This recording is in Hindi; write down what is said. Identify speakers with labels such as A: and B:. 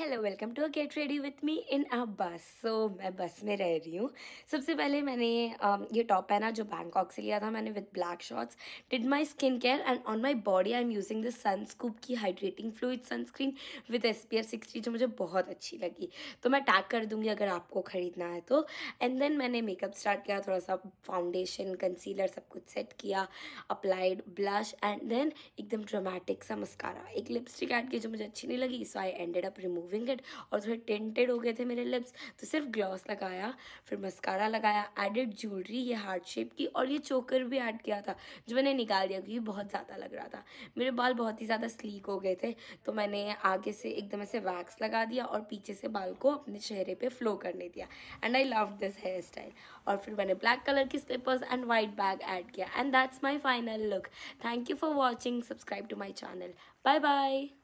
A: hello welcome to get ready with me in a bus so मैं बस में रह रही हूँ सबसे पहले मैंने um, ये टॉप पहना जो बैंकॉक से लिया था मैंने with black shorts did my skin care and on my body I am using sun Sunscoop की hydrating fluid sunscreen with S P R sixty जो मुझे बहुत अच्छी लगी तो मैं टैग कर दूँगी अगर आपको ख़रीदना है तो एंड देन मैंने मेकअप स्टार्ट किया थोड़ा सा फाउंडेशन कंसीलर सब कुछ सेट किया अप्लाइड ब्लश एंड देन एकदम ड्रामेटिक सा मस्कारा एक लिपस्टिक ऐड की जो मुझे अच्छी नहीं लगी so I ended up remove removing it और थोड़े टेंटेड हो गए थे मेरे लिप्स तो सिर्फ ग्लॉस लगाया फिर मस्कारा लगाया एडेड ज्वेलरी ये हार्ट शेप की और ये चोकर भी ऐड किया था जो मैंने निकाल दिया क्योंकि बहुत ज़्यादा लग रहा था मेरे बाल बहुत ही ज़्यादा स्लीक हो गए थे तो मैंने आगे से एकदम ऐसे वैक्स लगा दिया और पीछे से बाल को अपने चेहरे पर फ्लो करने दिया and I love this hair style और फिर मैंने ब्लैक कलर की slippers and white bag add किया and that's my final look thank you for watching subscribe to my channel bye bye